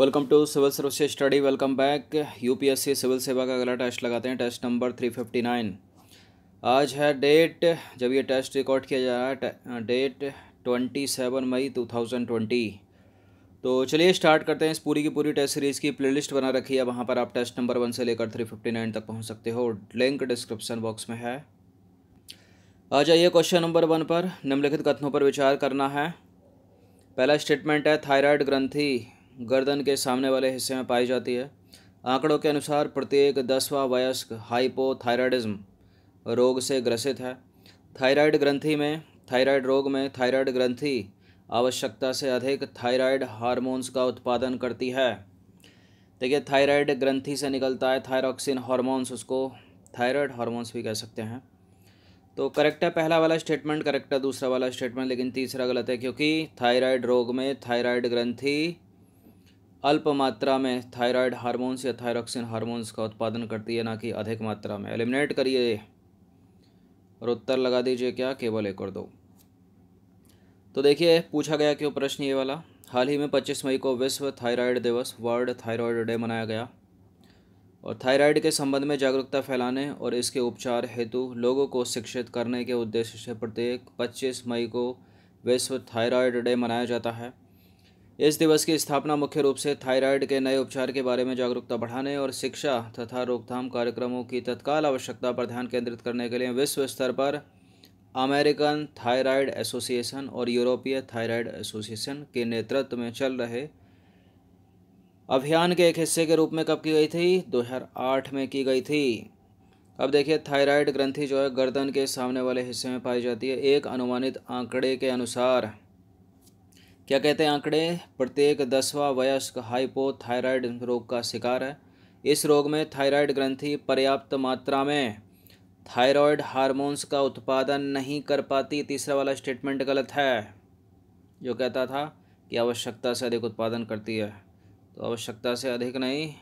welcome to civil service study welcome back UPSC civil सेवा का अगला टेस्ट लगाते हैं test number three fifty nine आज है डेट जब ये टेस्ट रिकॉर्ड किया जा रहा है date twenty seven May two thousand twenty तो चलिए स्टार्ट करते हैं इस पूरी की पूरी टेस्ट सीरीज़ की प्लेलिस्ट बना रखी है वहाँ पर आप टेस्ट नंबर वन से लेकर नाइन तक पहुँच सकते हो लिंक डिस्क्रिप्सन बॉक्स में है आ जाइए क्वेश्चन नंबर वन पर निम्नलिखित कथनों पर विचार करना है पहला स्टेटमेंट है थायराइड ग्रंथी गर्दन के सामने वाले हिस्से में पाई जाती है आंकड़ों के अनुसार प्रत्येक दसवां वयस्क हाइपोथायराइडिज्म रोग से ग्रसित है थायराइड ग्रंथि में थायराइड रोग में थायराइड ग्रंथि आवश्यकता से अधिक थायराइड हार्मोन्स का उत्पादन करती है देखिए थायराइड ग्रंथि से निकलता है थायरॉक्सिन हार्मोन्स उसको थायराइड हार्मोन्स भी कह सकते हैं तो करेक्ट है पहला वाला स्टेटमेंट करेक्ट है दूसरा वाला स्टेटमेंट लेकिन तीसरा गलत है क्योंकि थायराइड रोग में थायराइड ग्रंथि अल्प मात्रा में थायराइड हार्मोन्स या थायरॉक्सिन हार्मोन्स का उत्पादन करती है ना कि अधिक मात्रा में एलिमिनेट करिए और उत्तर लगा दीजिए क्या केवल एक और दो तो देखिए पूछा गया क्यों प्रश्न ये वाला हाल ही में 25 मई को विश्व थायराइड दिवस वर्ल्ड थायराइड डे मनाया गया और थायराइड के संबंध में जागरूकता फैलाने और इसके उपचार हेतु लोगों को शिक्षित करने के उद्देश्य से प्रत्येक 25 मई को विश्व थायराइड डे मनाया जाता है इस दिवस की स्थापना मुख्य रूप से थायराइड के नए उपचार के बारे में जागरूकता बढ़ाने और शिक्षा तथा रोकथाम कार्यक्रमों की तत्काल आवश्यकता पर ध्यान केंद्रित करने के लिए विश्व स्तर पर अमेरिकन थायराइड एसोसिएशन और यूरोपीय थायराइड एसोसिएशन के नेतृत्व में चल रहे अभियान के एक हिस्से के रूप में कब की गई थी 2008 में की गई थी अब देखिए थायराइड ग्रंथि जो है गर्दन के सामने वाले हिस्से में पाई जाती है एक अनुमानित आंकड़े के अनुसार क्या कहते हैं आंकड़े प्रत्येक दसवा वयस्क हाइपोथायराइड रोग का शिकार है इस रोग में थायराइड ग्रंथि पर्याप्त मात्रा में थायराइड हार्मोन्स का उत्पादन नहीं कर पाती तीसरा वाला स्टेटमेंट गलत है जो कहता था कि आवश्यकता से अधिक उत्पादन करती है तो आवश्यकता से अधिक नहीं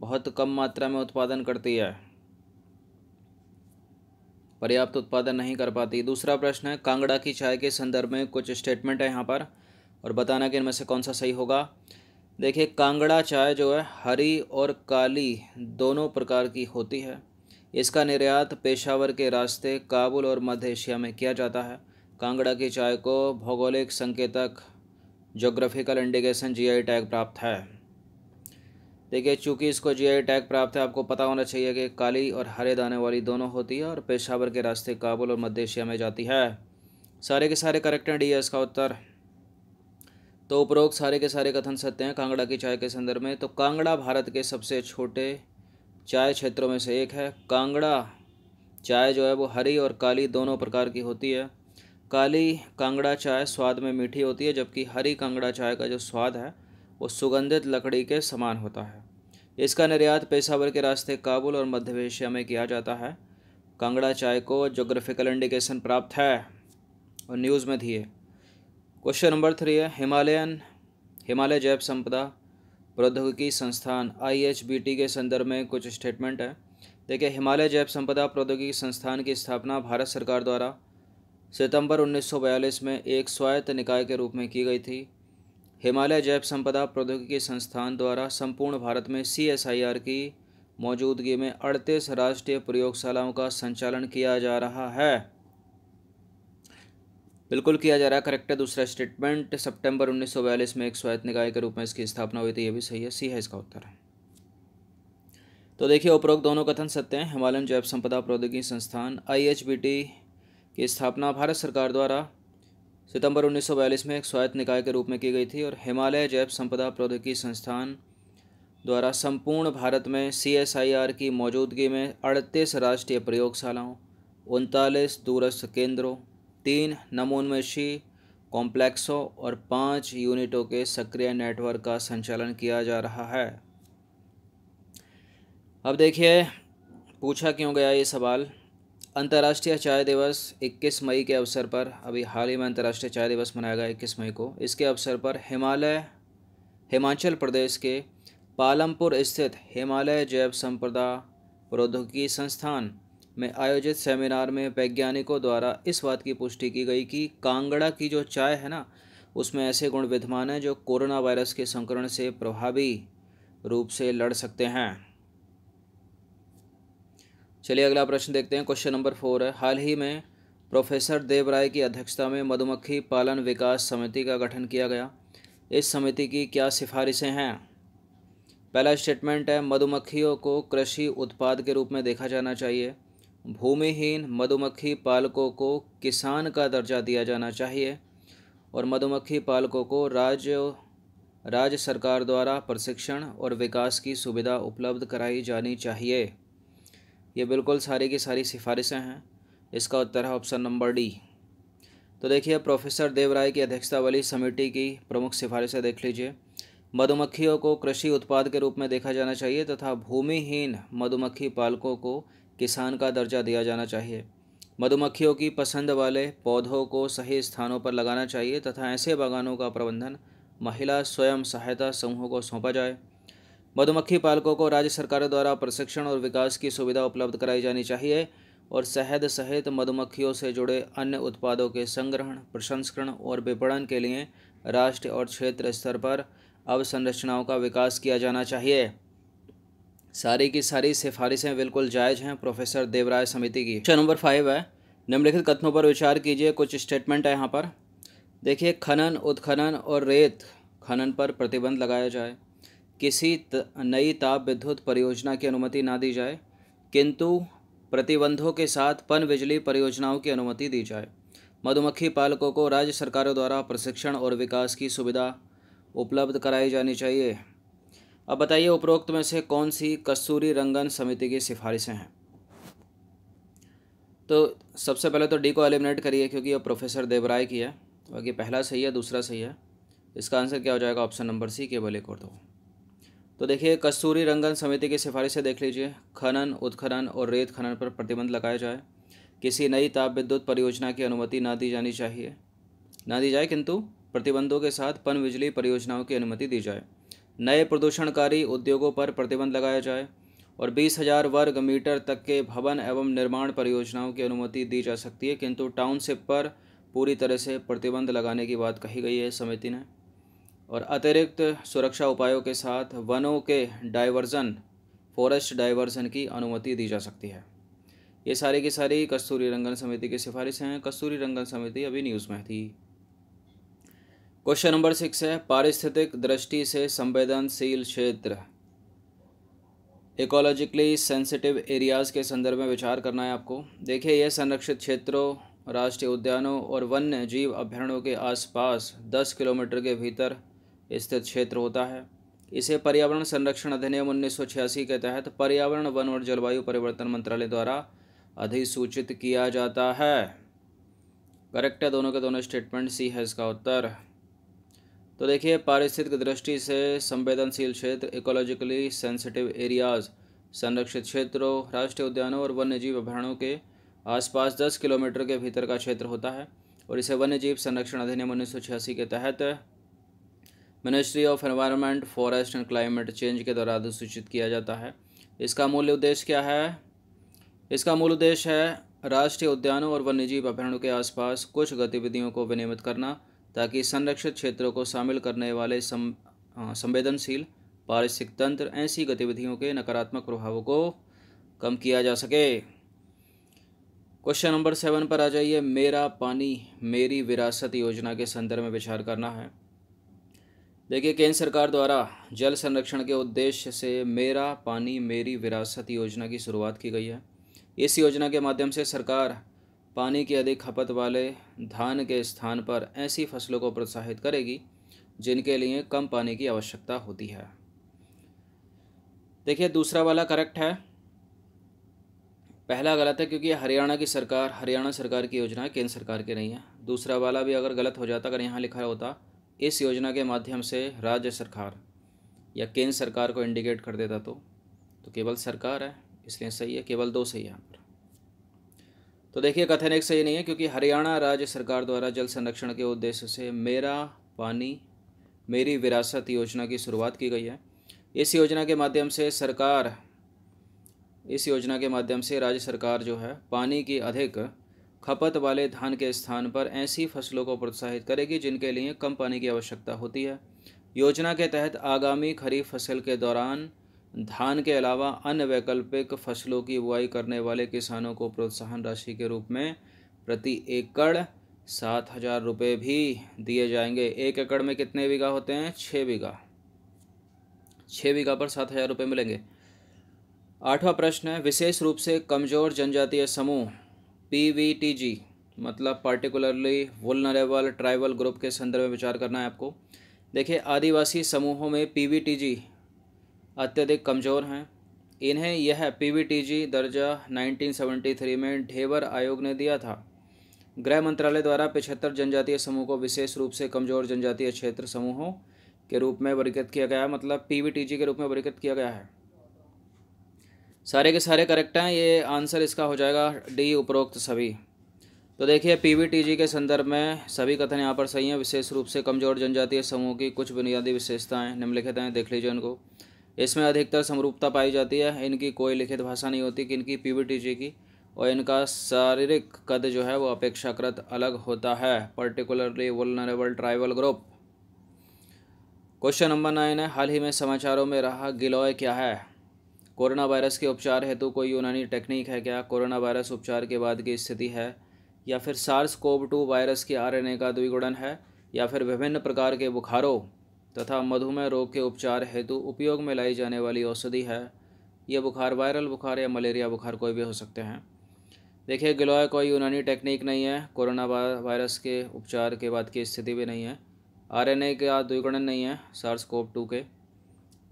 बहुत कम मात्रा में उत्पादन करती है पर्याप्त उत्पादन नहीं कर पाती दूसरा प्रश्न है कांगड़ा की चाय के संदर्भ में कुछ स्टेटमेंट है यहाँ पर और बताना कि इनमें से कौन सा सही होगा देखिए कांगड़ा चाय जो है हरी और काली दोनों प्रकार की होती है इसका निर्यात पेशावर के रास्ते काबुल और मध्य एशिया में किया जाता है कांगड़ा की चाय को भौगोलिक संकेतक जोग्राफिकल इंडिकेशन जीआई टैग प्राप्त है देखिए चूंकि इसको जीआई टैग प्राप्त है आपको पता होना चाहिए कि काली और हरे दाने वाली दोनों होती है और पेशावर के रास्ते काबुल और मध्य एशिया में जाती है सारे के सारे करेक्ट हैं डी इसका उत्तर तो उपरोक्त सारे के सारे कथन सत्य हैं कांगड़ा की चाय के संदर्भ में तो कांगड़ा भारत के सबसे छोटे चाय क्षेत्रों में से एक है कांगड़ा चाय जो है वो हरी और काली दोनों प्रकार की होती है काली कांगड़ा चाय स्वाद में मीठी होती है जबकि हरी कांगड़ा चाय का जो स्वाद है वो सुगंधित लकड़ी के समान होता है इसका निर्यात पेशावर के रास्ते काबुल और मध्य एशिया में किया जाता है कांगड़ा चाय को जोग्राफिकल इंडिकेशन प्राप्त है और न्यूज़ में थी क्वेश्चन नंबर थ्री है हिमालयन हिमालय जैव संपदा प्रौद्योगिकी संस्थान आईएचबीटी के संदर्भ में कुछ स्टेटमेंट है देखिए हिमालय जैव संपदा प्रौद्योगिकी संस्थान की स्थापना भारत सरकार द्वारा सितंबर 1942 में एक स्वायत्त निकाय के रूप में की गई थी हिमालय जैव संपदा प्रौद्योगिकी संस्थान द्वारा संपूर्ण भारत में सी की मौजूदगी में अड़तीस राष्ट्रीय प्रयोगशालाओं का संचालन किया जा रहा है बिल्कुल किया जा रहा है करेक्ट है दूसरा स्टेटमेंट सितंबर 1942 में एक स्वायत्त निकाय के रूप में इसकी स्थापना हुई थी ये भी सही है सी है इसका उत्तर तो देखिए उपरोक्त दोनों कथन सत्य हैं हिमालयन जैव संपदा प्रौद्योगिकी संस्थान आई की स्थापना भारत सरकार द्वारा सितंबर 1942 में एक स्वायत्त निकाय के रूप में की गई थी और हिमालय जैव संपदा प्रौद्योगिकी संस्थान द्वारा संपूर्ण भारत में सीएसआईआर की मौजूदगी में अड़तीस राष्ट्रीय प्रयोगशालाओं उनतालीस दूरस्थ केंद्रों तीन नमोन्मेषी कॉम्प्लेक्सों और पांच यूनिटों के सक्रिय नेटवर्क का संचालन किया जा रहा है अब देखिए पूछा क्यों गया ये सवाल अंतर्राष्ट्रीय चाय दिवस 21 मई के अवसर पर अभी हाल ही में अंतर्राष्ट्रीय चाय दिवस मनाया गया 21 मई को इसके अवसर पर हिमालय हिमाचल प्रदेश के पालमपुर स्थित हिमालय जैव संपदा प्रौद्योगिकी संस्थान में आयोजित सेमिनार में वैज्ञानिकों द्वारा इस बात की पुष्टि की गई कि कांगड़ा की जो चाय है ना उसमें ऐसे गुण विद्यमान हैं जो कोरोना वायरस के संक्रमण से प्रभावी रूप से लड़ सकते हैं चलिए अगला प्रश्न देखते हैं क्वेश्चन नंबर फोर है हाल ही में प्रोफेसर देव राय की अध्यक्षता में मधुमक्खी पालन विकास समिति का गठन किया गया इस समिति की क्या सिफारिशें हैं पहला स्टेटमेंट है मधुमक्खियों को कृषि उत्पाद के रूप में देखा जाना चाहिए भूमिहीन मधुमक्खी पालकों को किसान का दर्जा दिया जाना चाहिए और मधुमक्खी पालकों को राज्य राज्य सरकार द्वारा प्रशिक्षण और विकास की सुविधा उपलब्ध कराई जानी चाहिए ये बिल्कुल सारी की सारी सिफारिशें हैं इसका उत्तर है ऑप्शन नंबर डी तो देखिए प्रोफेसर देवराय की अध्यक्षता वाली समिति की प्रमुख सिफारिशें देख लीजिए मधुमक्खियों को कृषि उत्पाद के रूप में देखा जाना चाहिए तथा भूमिहीन मधुमक्खी पालकों को किसान का दर्जा दिया जाना चाहिए मधुमक्खियों की पसंद वाले पौधों को सही स्थानों पर लगाना चाहिए तथा ऐसे बागानों का प्रबंधन महिला स्वयं सहायता समूहों को सौंपा जाए मधुमक्खी पालकों को राज्य सरकार द्वारा प्रशिक्षण और विकास की सुविधा उपलब्ध कराई जानी चाहिए और शहद सहित मधुमक्खियों से जुड़े अन्य उत्पादों के संग्रहण प्रसंस्करण और विपणन के लिए राष्ट्र और क्षेत्र स्तर पर अवसंरचनाओं का विकास किया जाना चाहिए सारी की सारी सिफारिशें बिल्कुल जायज़ हैं प्रोफेसर देवराय समिति की क्वेश्चन अच्छा, नंबर फाइव है निम्नलिखित कथनों पर विचार कीजिए कुछ स्टेटमेंट है यहाँ पर देखिए खनन उत्खनन और रेत खनन पर प्रतिबंध लगाया जाए किसी त, नई ताप विद्युत परियोजना की अनुमति ना दी जाए किंतु प्रतिबंधों के साथ पन बिजली परियोजनाओं की अनुमति दी जाए मधुमक्खी पालकों को राज्य सरकारों द्वारा प्रशिक्षण और विकास की सुविधा उपलब्ध कराई जानी चाहिए अब बताइए उपरोक्त में से कौन सी कस्तूरी रंगन समिति की सिफारिशें हैं तो सबसे पहले तो डी को एलिमिनेट करिए क्योंकि ये प्रोफेसर देवराय की है बाकी पहला सही है दूसरा सही है इसका आंसर क्या हो जाएगा ऑप्शन नंबर सी केवल एक और दो तो देखिए कस्तूरी रंगन समिति की सिफारिशें देख लीजिए खनन उत्खनन और रेत खनन पर प्रतिबंध लगाया जाए किसी नई ताप विद्युत परियोजना की अनुमति ना दी जानी चाहिए ना दी जाए किंतु प्रतिबंधों के साथ पन बिजली परियोजनाओं की अनुमति दी जाए नए प्रदूषणकारी उद्योगों पर प्रतिबंध लगाया जाए और बीस हजार वर्ग मीटर तक के भवन एवं निर्माण परियोजनाओं की अनुमति दी जा सकती है किंतु टाउनशिप पर पूरी तरह से प्रतिबंध लगाने की बात कही गई है समिति ने और अतिरिक्त सुरक्षा उपायों के साथ वनों के डाइवर्जन फॉरेस्ट डाइवर्जन की अनुमति दी जा सकती है ये सारी की सारी कस्तूरी रंगन समिति की सिफारिशें हैं कस्तूरी रंगन समिति अभी न्यूज़ में थी क्वेश्चन नंबर सिक्स है पारिस्थितिक दृष्टि से संवेदनशील क्षेत्र इकोलॉजिकली सेंसिटिव एरियाज़ के संदर्भ में विचार करना है आपको देखिए यह संरक्षित क्षेत्रों राष्ट्रीय उद्यानों और वन्य जीव अभ्यारण्यों के आसपास 10 किलोमीटर के भीतर स्थित क्षेत्र होता है इसे पर्यावरण संरक्षण अधिनियम उन्नीस के तहत पर्यावरण वन और जलवायु परिवर्तन मंत्रालय द्वारा अधिसूचित किया जाता है करेक्ट है दोनों के दोनों स्टेटमेंट सी है इसका उत्तर तो देखिए पारिस्थितिक दृष्टि से संवेदनशील क्षेत्र इकोलॉजिकली सेंसिटिव एरियाज़ संरक्षित क्षेत्रों राष्ट्रीय उद्यानों और वन्यजीव अभयारण्यों के आसपास 10 किलोमीटर के भीतर का क्षेत्र होता है और इसे वन्यजीव संरक्षण अधिनियम उन्नीस के तहत ministry of environment forest and climate change के द्वारा अधिसूचित किया जाता है इसका मूल उद्देश्य क्या है इसका मूल उद्देश्य है राष्ट्रीय उद्यानों और वन्यजीव अभयारण्यों के आसपास कुछ गतिविधियों को विनियमित करना ताकि संरक्षित क्षेत्रों को शामिल करने वाले सम संवेदनशील पारिस्थितिक तंत्र ऐसी गतिविधियों के नकारात्मक प्रभावों को कम किया जा सके क्वेश्चन नंबर सेवन पर आ जाइए मेरा पानी मेरी विरासत योजना के संदर्भ में विचार करना है देखिए केंद्र सरकार द्वारा जल संरक्षण के उद्देश्य से मेरा पानी मेरी विरासत योजना की शुरुआत की गई है इस योजना के माध्यम से सरकार पानी की अधिक खपत वाले धान के स्थान पर ऐसी फसलों को प्रोत्साहित करेगी जिनके लिए कम पानी की आवश्यकता होती है देखिए दूसरा वाला करेक्ट है पहला गलत है क्योंकि हरियाणा की सरकार हरियाणा सरकार की योजना केंद्र सरकार की नहीं है दूसरा वाला भी अगर गलत हो जाता अगर यहाँ लिखा होता इस योजना के माध्यम से राज्य सरकार या केंद्र सरकार को इंडिकेट कर देता तो तो केवल सरकार है इसलिए सही है केवल दो सही है तो देखिए कथन एक सही नहीं है क्योंकि हरियाणा राज्य सरकार द्वारा जल संरक्षण के उद्देश्य से मेरा पानी मेरी विरासत योजना की शुरुआत की गई है इस योजना के माध्यम से सरकार इस योजना के माध्यम से राज्य सरकार जो है पानी की अधिक खपत वाले धान के स्थान पर ऐसी फसलों को प्रोत्साहित करेगी जिनके लिए कम पानी की आवश्यकता होती है योजना के तहत आगामी खरीफ फसल के दौरान धान के अलावा अन्य वैकल्पिक फसलों की बुआई करने वाले किसानों को प्रोत्साहन राशि के रूप में प्रति एकड़ सात हजार रुपये भी दिए जाएंगे एक एकड़ में कितने बीघा होते हैं छः बीघा छः बीघा पर सात हजार रुपये मिलेंगे आठवां प्रश्न है विशेष रूप से कमज़ोर जनजातीय समूह पी मतलब पार्टिकुलरली वुलनरेबल ट्राइबल ग्रुप के संदर्भ में विचार करना है आपको देखिए आदिवासी समूहों में पी अत्यधिक कमज़ोर हैं इन्हें यह पीवीटीजी दर्जा 1973 में ढेबर आयोग ने दिया था गृह मंत्रालय द्वारा पिछहत्तर जनजातीय समूह को विशेष रूप से कमज़ोर जनजातीय क्षेत्र समूहों के रूप में वर्गीकृत किया गया मतलब पीवीटीजी के रूप में वर्गीकृत किया गया है सारे के सारे करेक्ट हैं ये आंसर इसका हो जाएगा डी उपरोक्त सभी तो देखिए पीवीटीजी के संदर्भ में सभी कथन यहाँ पर सही हैं विशेष रूप से कमज़ोर जनजातीय समूह की कुछ बुनियादी विशेषताएं निम्नलिखित हैं देख लीजिए उनको इसमें अधिकतर समरूपता पाई जाती है इनकी कोई लिखित भाषा नहीं होती कि इनकी पीबीटीजी की और इनका शारीरिक कद जो है वो अपेक्षाकृत अलग होता है particularly vulnerable tribal group question number nine है हाल ही में समाचारों में रहा गिलोय क्या है कोरोना वायरस के उपचार हेतु कोई यूनानी टेक्निक है क्या कोरोना वायरस उपचार के बाद की स्थिति है या फिर सार्स कोव टू वायरस के आरएनए का द्विगुणन है या फिर विभिन्न प्रकार के बुखारों तथा मधुमेह रोग के उपचार हेतु उपयोग में लाई जाने वाली औषधि है ये बुखार वायरल बुखार या मलेरिया बुखार कोई भी हो सकते हैं देखिए गिलोय कोई यूनानी टेक्निक नहीं है कोरोना वायरस के उपचार के बाद की स्थिति भी नहीं है आरएनए का द्विगुणन नहीं है सार्स कोप टू के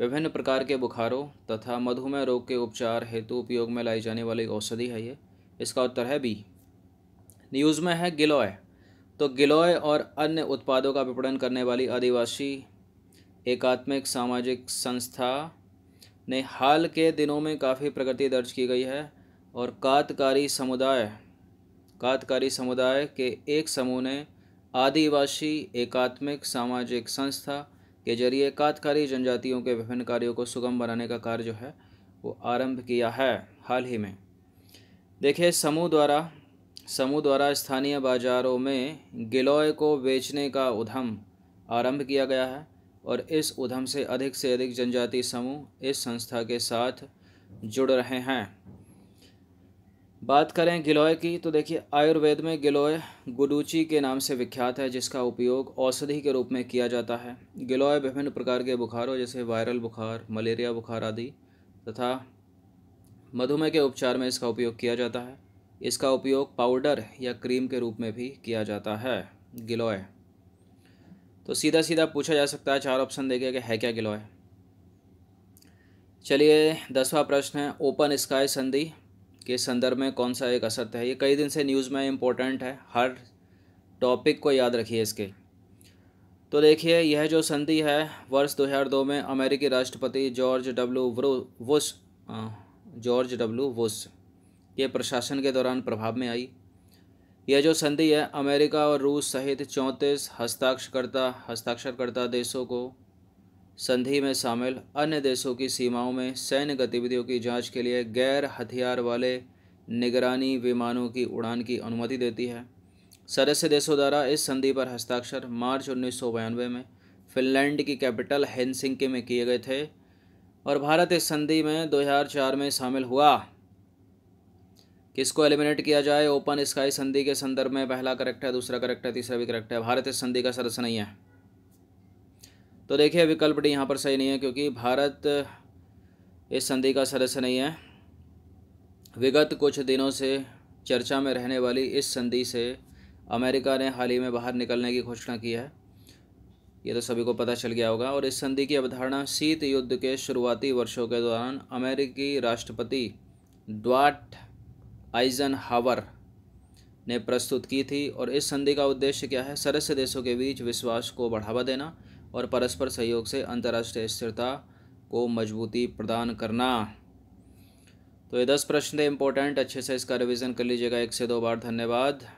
विभिन्न प्रकार के बुखारों तथा मधुमेह रोग के उपचार हेतु उपयोग में लाई जाने वाली औषधि है ये इसका उत्तर है बी न्यूज़ में है गिलोय तो गिलोय और अन्य उत्पादों का विपणन करने वाली आदिवासी एकात्मिक सामाजिक संस्था ने हाल के दिनों में काफ़ी प्रगति दर्ज की गई है और कातकारी समुदाय कातकारी समुदाय के एक समूह ने आदिवासी एकात्मिक सामाजिक संस्था के जरिए कातकारी जनजातियों के विभिन्न कार्यों को सुगम बनाने का कार्य जो है वो आरंभ किया है हाल ही में देखिए समूह द्वारा समूह द्वारा स्थानीय बाज़ारों में गिलोय को बेचने का उद्यम आरंभ किया गया है और इस उद्यम से अधिक से अधिक जनजाति समूह इस संस्था के साथ जुड़ रहे हैं बात करें गिलोय की तो देखिए आयुर्वेद में गिलोय गुडूची के नाम से विख्यात है जिसका उपयोग औषधि के रूप में किया जाता है गिलोय विभिन्न प्रकार के बुखारों जैसे वायरल बुखार मलेरिया बुखार आदि तथा मधुमेह के उपचार में इसका उपयोग किया जाता है इसका उपयोग पाउडर या क्रीम के रूप में भी किया जाता है गिलोय तो सीधा सीधा पूछा जा सकता है चार ऑप्शन देखिए कि है क्या किलो है चलिए दसवा प्रश्न है ओपन स्काई संधि के संदर्भ में कौन सा एक असत्य है ये कई दिन से न्यूज़ में इम्पोर्टेंट है हर टॉपिक को याद रखिए इसके तो देखिए यह जो संधि है वर्ष 2002 में अमेरिकी राष्ट्रपति George W Bush George W Bush के प्रशासन के दौरान प्रभाव में आई यह जो संधि है अमेरिका और रूस सहित चौंतीस हस्ताक्षरकर्ता हस्ताक्षरकर्ता देशों को संधि में शामिल अन्य देशों की सीमाओं में सैन्य गतिविधियों की जांच के लिए गैर हथियार वाले निगरानी विमानों की उड़ान की अनुमति देती है सदस्य देशों द्वारा इस संधि पर हस्ताक्षर मार्च उन्नीस में फिनलैंड की कैपिटल हेनसिंके में किए गए थे और भारत इस संधि में 2004 में शामिल हुआ किसको एलिमिनेट किया जाए ओपन स्काई संधि के संदर्भ में पहला करेक्ट है दूसरा करेक्ट है तीसरा भी करेक्ट है भारत इस संधि का सदस्य नहीं है तो देखिए विकल्प डी यहाँ पर सही नहीं है क्योंकि भारत इस संधि का सदस्य नहीं है विगत कुछ दिनों से चर्चा में रहने वाली इस संधि से अमेरिका ने हाल ही में बाहर निकलने की घोषणा की है ये तो सभी को पता चल गया होगा और इस संधि की अवधारणा शीत युद्ध के शुरुआती वर्षों के दौरान अमेरिकी राष्ट्रपति ड्वाट आइजन हावर ने प्रस्तुत की थी और इस संधि का उद्देश्य क्या है सदस्य देशों के बीच विश्वास को बढ़ावा देना और परस्पर सहयोग से अंतर्राष्ट्रीय स्थिरता को मजबूती प्रदान करना तो ये दस प्रश्न थे इंपॉर्टेंट अच्छे से इसका रिवीजन कर लीजिएगा एक से दो बार धन्यवाद